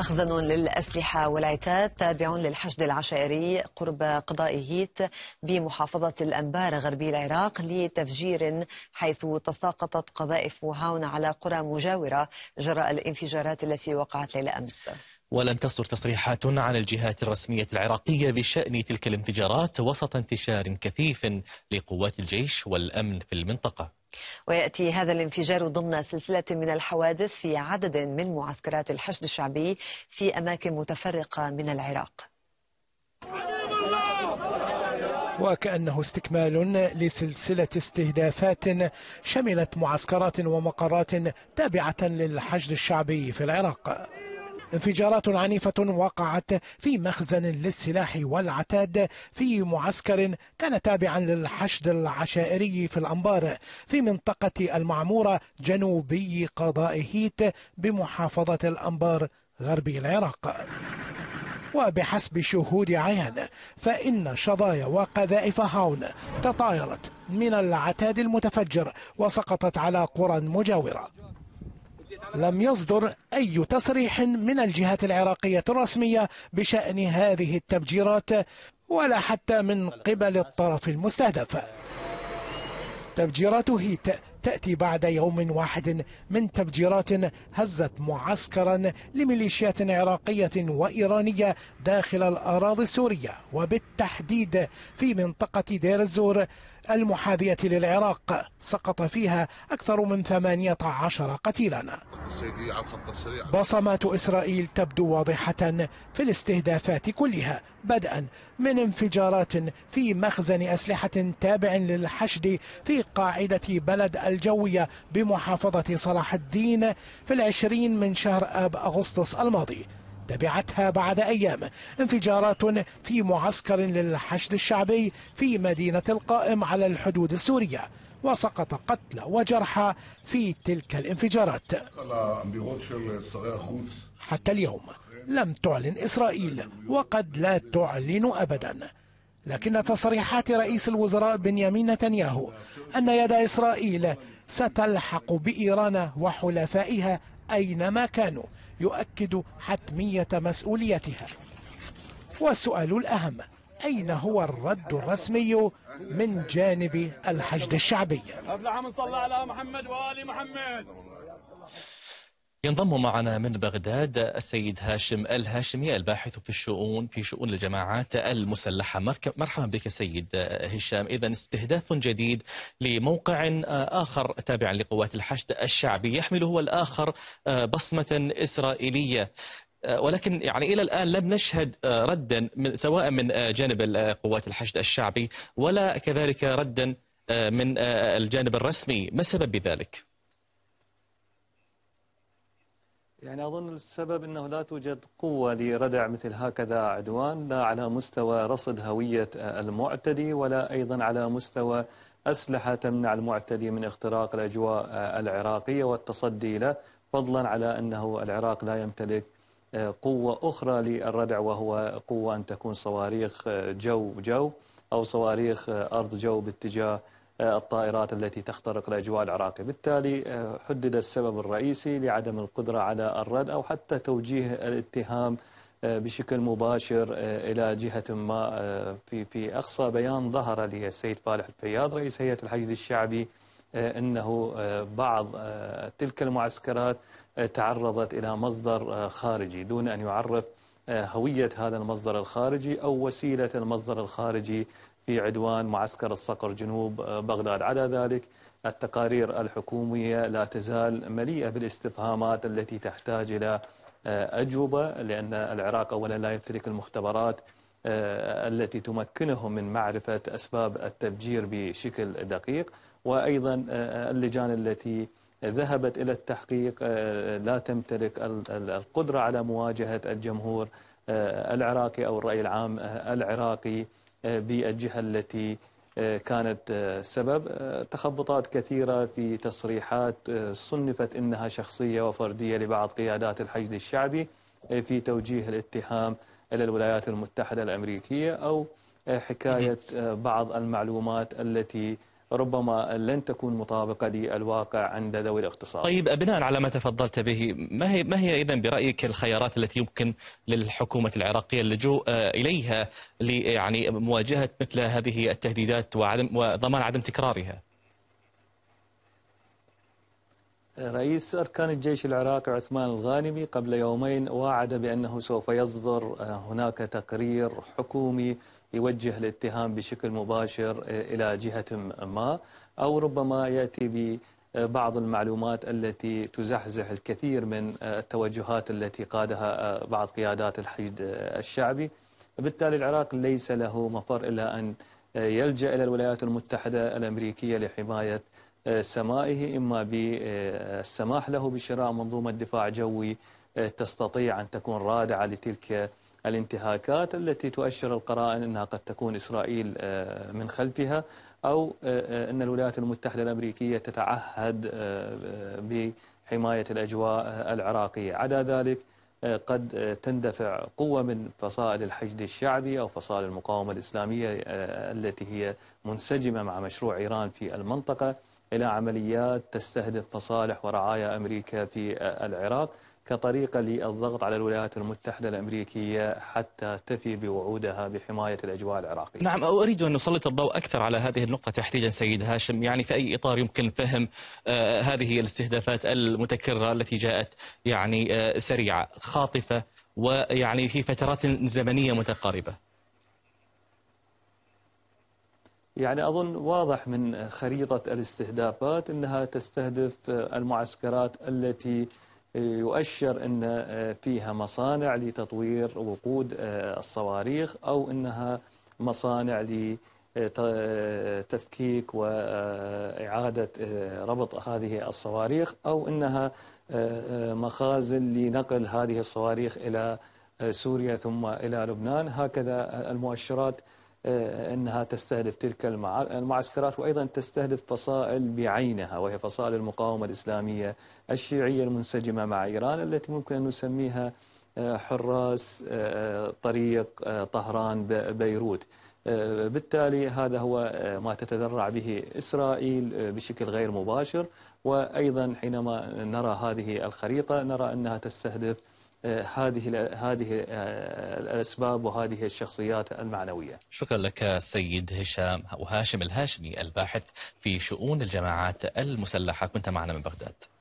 مخزن للأسلحة والعتاد تابع للحشد العشائري قرب قضاء هيت بمحافظة الأنبار غربي العراق لتفجير حيث تساقطت قذائف هاون على قرى مجاورة جراء الانفجارات التي وقعت ليلة أمس ولم تصدر تصريحات عن الجهات الرسمية العراقية بشأن تلك الانفجارات وسط انتشار كثيف لقوات الجيش والأمن في المنطقة ويأتي هذا الانفجار ضمن سلسلة من الحوادث في عدد من معسكرات الحشد الشعبي في أماكن متفرقة من العراق وكأنه استكمال لسلسلة استهدافات شملت معسكرات ومقرات تابعة للحشد الشعبي في العراق انفجارات عنيفة وقعت في مخزن للسلاح والعتاد في معسكر كان تابعا للحشد العشائري في الأنبار في منطقة المعمورة جنوبي قضاء هيت بمحافظة الأنبار غربي العراق وبحسب شهود عيان فإن شظايا وقذائف هاون تطايرت من العتاد المتفجر وسقطت على قرى مجاورة لم يصدر أي تصريح من الجهات العراقية الرسمية بشأن هذه التفجيرات ولا حتى من قبل الطرف المستهدف تفجيرات هيت تأتي بعد يوم واحد من تفجيرات هزت معسكرا لميليشيات عراقية وإيرانية داخل الأراضي السورية وبالتحديد في منطقة دير الزور المحاذية للعراق سقط فيها أكثر من 18 قتيلا السيدي على الخط السريع بصمات إسرائيل تبدو واضحة في الاستهدافات كلها بدءا من انفجارات في مخزن أسلحة تابع للحشد في قاعدة بلد الجوية بمحافظة صلاح الدين في العشرين من شهر أب أغسطس الماضي تبعتها بعد أيام انفجارات في معسكر للحشد الشعبي في مدينة القائم على الحدود السورية وسقط قتلى وجرحى في تلك الانفجارات حتى اليوم لم تعلن إسرائيل وقد لا تعلن أبدا لكن تصريحات رئيس الوزراء بنيامين نتنياهو أن يد إسرائيل ستلحق بإيران وحلفائها أينما كانوا يؤكد حتمية مسؤوليتها والسؤال الأهم أين هو الرد الرسمي من جانب الحشد الشعبي اللهم صلى على محمد وآل محمد ينضم معنا من بغداد السيد هاشم الهاشمي الباحث في الشؤون في شؤون الجماعات المسلحة مرحبا بك سيد هشام إذا استهداف جديد لموقع آخر تابع لقوات الحشد الشعبي يحمل هو الآخر آه، بصمة إسرائيلية آه، ولكن يعني الى الان لم نشهد آه، ردا من سواء من آه، جانب قوات الحشد الشعبي ولا كذلك ردا من الجانب الرسمي، ما السبب بذلك؟ يعني أظن السبب أنه لا توجد قوة لردع مثل هكذا عدوان لا على مستوى رصد هوية المعتدي ولا أيضا على مستوى أسلحة تمنع المعتدي من اختراق الأجواء العراقية والتصدي له فضلا على أنه العراق لا يمتلك قوة أخرى للردع وهو قوة أن تكون صواريخ جو جو أو صواريخ أرض جو باتجاه الطائرات التي تخترق الأجواء العراقية بالتالي حدد السبب الرئيسي لعدم القدرة على الرد أو حتى توجيه الاتهام بشكل مباشر إلى جهة ما في في أقصى بيان ظهر للسيد فالح الفياض رئيس هيئة الحشد الشعبي آه، أنه آه، بعض آه، تلك المعسكرات تعرضت إلى مصدر خارجي دون أن يعرف هوية هذا المصدر الخارجي أو وسيلة المصدر الخارجي في عدوان معسكر الصقر جنوب بغداد على ذلك التقارير الحكومية لا تزال مليئة بالاستفهامات التي تحتاج إلى أجوبة لأن العراق أولا لا يمتلك المختبرات التي تمكنهم من معرفة أسباب التفجير بشكل دقيق وأيضا آه، آه، اللجان التي ذهبت إلى التحقيق آه، لا تمتلك القدرة على مواجهة الجمهور العراقي أو الرأي العام العراقي بالجهة التي كانت سبب تخبطات كثيرة في تصريحات صنفت إنها شخصية وفردية لبعض قيادات الحشد الشعبي في توجيه الاتهام إلى الولايات المتحدة الأمريكية أو حكاية بعض المعلومات التي ربما لن تكون مطابقة للواقع عند ذوي الاقتصاد طيب بناء على ما تفضلت به ما هي, ما هي إذا برأيك الخيارات التي يمكن للحكومة العراقية اللجوء آه، إليها يعني مواجهة مثل هذه التهديدات وعدم وضمان عدم تكرارها رئيس أركان الجيش العراقي عثمان الغانمي قبل يومين وعد بأنه سوف يصدر آه، هناك تقرير حكومي يوجه الاتهام بشكل مباشر آه، إلى جهة ما أو ربما يأتي ببعض المعلومات التي تزحزح الكثير من آه، التوجهات التي قادها بعض قيادات الحشد الشعبي بالتالي العراق ليس له مفر إلا أن يلجأ إلى الولايات المتحدة الأمريكية لحماية سمائه إما بالسماح له بشراء منظومة دفاع جوي آه، تستطيع أن تكون رادعة لتلك الانتهاكات التي تؤشر القرائن أنها قد تكون إسرائيل آه، من خلفها أو آه، أن الولايات المتحدة الأمريكية تتعهد بحماية الأجواء العراقية عدا ذلك قد تندفع قوة من فصائل الحشد الشعبي أو فصائل المقاومة الإسلامية التي هي منسجمة مع مشروع إيران في المنطقة إلى عمليات تستهدف مصالح ورعايا أمريكا في العراق كطريقة للضغط على الولايات المتحدة الأمريكية حتى تفي بوعودها بحماية الأجواء العراقية نعم أريد أن نسلط الضوء أكثر على هذه النقطة تحديدا سيد هاشم يعني في أي إطار يمكن فهم آه، هذه الاستهدافات المتكررة التي جاءت يعني آه، سريعة خاطفة ويعني في فترات زمنية متقاربة يعني أظن واضح من خريطة الاستهدافات أنها تستهدف المعسكرات التي يؤشر أن فيها مصانع لتطوير وقود الصواريخ أو أنها مصانع لتفكيك وإعادة ربط هذه الصواريخ أو أنها مخازن لنقل هذه الصواريخ إلى سوريا ثم إلى لبنان هكذا المؤشرات آه، أنها تستهدف تلك المعسكرات وأيضا تستهدف فصائل بعينها وهي فصائل المقاومة الإسلامية الشيعية المنسجمة مع إيران التي ممكن أن نسميها آه، حراس آه، طريق طهران بيروت بالتالي هذا هو ما تتذرع به إسرائيل بشكل غير مباشر وأيضا حينما نرى هذه الخريطة نرى أنها تستهدف هذه هذه الاسباب وهذه الشخصيات المعنويه. شكرا لك سيد هشام وهاشم الهاشمي الباحث في شؤون الجماعات المسلحه كنت معنا من بغداد.